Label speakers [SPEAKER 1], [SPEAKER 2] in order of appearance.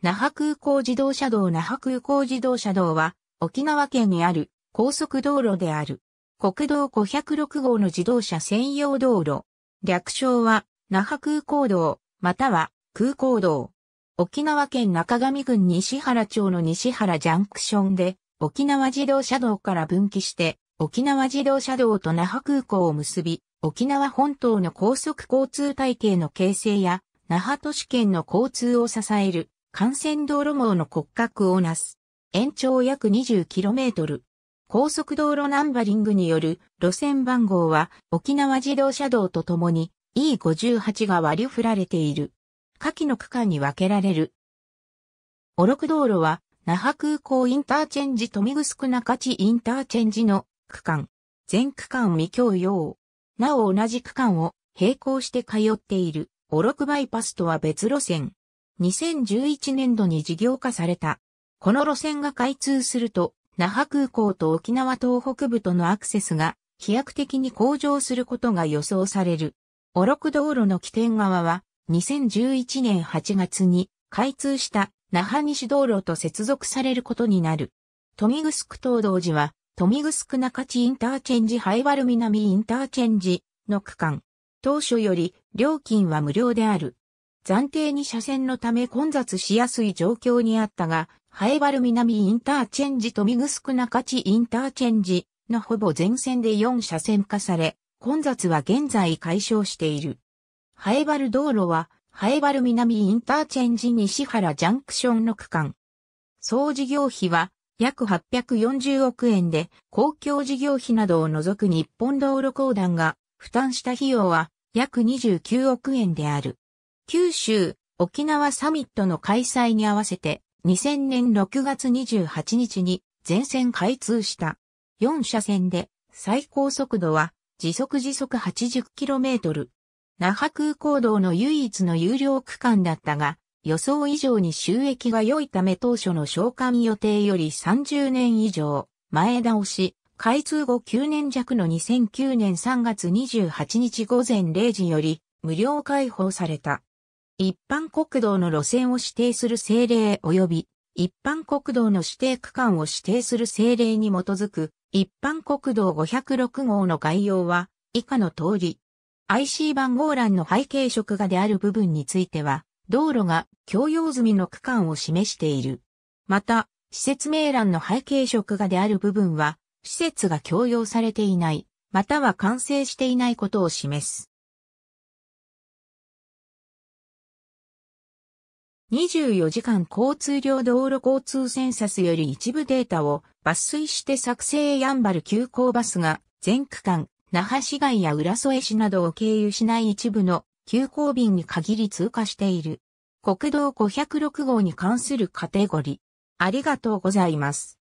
[SPEAKER 1] 那覇空港自動車道那覇空港自動車道は、沖縄県にある高速道路である。国道506号の自動車専用道路。略称は、那覇空港道、または空港道。沖縄県中上郡西原町の西原ジャンクションで、沖縄自動車道から分岐して、沖縄自動車道と那覇空港を結び、沖縄本島の高速交通体系の形成や、那覇都市圏の交通を支える幹線道路網の骨格をなす。延長約 20km。高速道路ナンバリングによる路線番号は沖縄自動車道とともに E58 が割り振られている。下記の区間に分けられる。おろく道路は那覇空港インターチェンジ富城中地インターチェンジの区間。全区間未共用。なお同じ区間を並行して通っているおろくバイパスとは別路線。2011年度に事業化された。この路線が開通すると、那覇空港と沖縄東北部とのアクセスが飛躍的に向上することが予想される。おろく道路の起点側は2011年8月に開通した那覇西道路と接続されることになる。富見城東道寺は富見城中地インターチェンジ灰原南インターチェンジの区間。当初より料金は無料である。暫定に車線のため混雑しやすい状況にあったが、ハエバル南インターチェンジとミグスク中地インターチェンジのほぼ全線で4車線化され、混雑は現在解消している。ハエバル道路は、ハエバル南インターチェンジ西原ジャンクションの区間。総事業費は約840億円で、公共事業費などを除く日本道路公団が負担した費用は約29億円である。九州、沖縄サミットの開催に合わせて、2000年6月28日に全線開通した。4車線で最高速度は時速時速 80km。那覇空港道の唯一の有料区間だったが、予想以上に収益が良いため当初の償還予定より30年以上前倒し、開通後9年弱の2009年3月28日午前0時より無料開放された。一般国道の路線を指定する政令及び、一般国道の指定区間を指定する政令に基づく、一般国道506号の概要は、以下の通り。IC 番号欄の背景色画である部分については、道路が共用済みの区間を示している。また、施設名欄の背景色画である部分は、施設が共用されていない、または完成していないことを示す。24時間交通量道路交通センサスより一部データを抜粋して作成やんばる急行バスが全区間、那覇市街や浦添市などを経由しない一部の急行便に限り通過している。国道506号に関するカテゴリー。ありがとうございます。